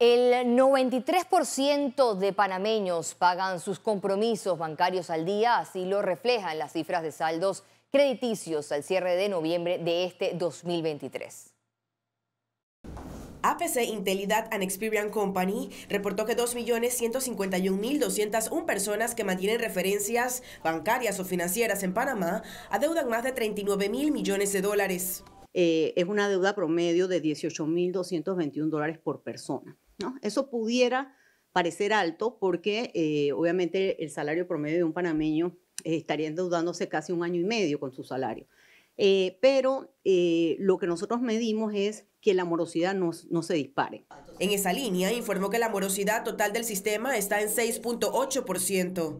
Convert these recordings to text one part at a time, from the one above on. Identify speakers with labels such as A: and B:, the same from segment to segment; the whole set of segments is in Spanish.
A: El 93% de panameños pagan sus compromisos bancarios al día, así lo reflejan las cifras de saldos crediticios al cierre de noviembre de este 2023.
B: APC Intelidad and Experian Company reportó que 2.151.201 personas que mantienen referencias bancarias o financieras en Panamá adeudan más de 39.000 millones de
C: dólares. Eh, es una deuda promedio de 18.221 dólares por persona. ¿no? Eso pudiera parecer alto porque eh, obviamente el salario promedio de un panameño estaría endeudándose casi un año y medio con su salario. Eh, pero lo que nosotros medimos es que la morosidad no, no, se dispare. En esa línea informó que la morosidad total del sistema
B: está en 6.8%.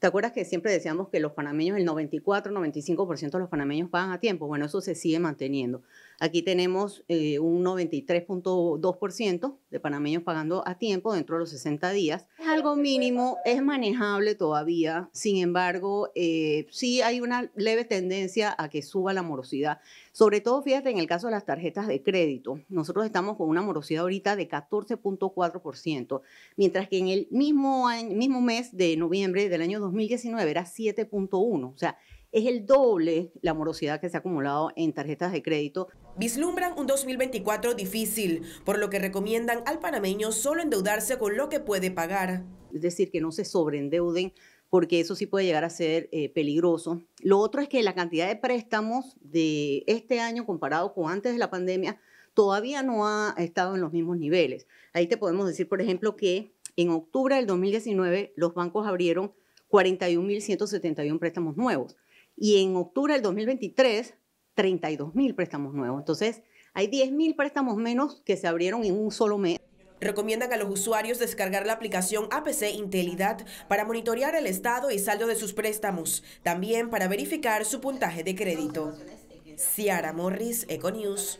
C: ¿Te acuerdas que siempre decíamos que los panameños, el 94, 95% de los panameños pagan a tiempo? Bueno, eso se sigue manteniendo. Aquí tenemos eh, un 93.2% de panameños pagando a tiempo dentro de los 60 días. Es algo mínimo, es manejable todavía. Sin embargo, eh, sí hay una leve tendencia a que suba la morosidad. Sobre todo, fíjate, en el caso de las tarjetas de crédito, nosotros estamos con una morosidad ahorita de 14.4%, mientras que en el mismo, mismo mes de noviembre del año 2019 era 7.1%. O sea, es el doble la morosidad que se ha acumulado en tarjetas de crédito.
B: Vislumbran un 2024 difícil, por lo que recomiendan al panameño
C: solo endeudarse con lo que puede pagar. Es decir, que no se sobreendeuden porque eso sí puede llegar a ser eh, peligroso. Lo otro es que la cantidad de préstamos de este año comparado con antes de la pandemia todavía no ha estado en los mismos niveles. Ahí te podemos decir, por ejemplo, que en octubre del 2019 los bancos abrieron 41.171 préstamos nuevos y en octubre del 2023, 32 mil préstamos nuevos. Entonces, hay 10 mil préstamos menos que se abrieron en un solo mes.
B: Recomiendan a los usuarios descargar la aplicación APC Intelidad para monitorear el estado y saldo de sus préstamos, también para verificar su puntaje de crédito. Ciara Morris, Econews.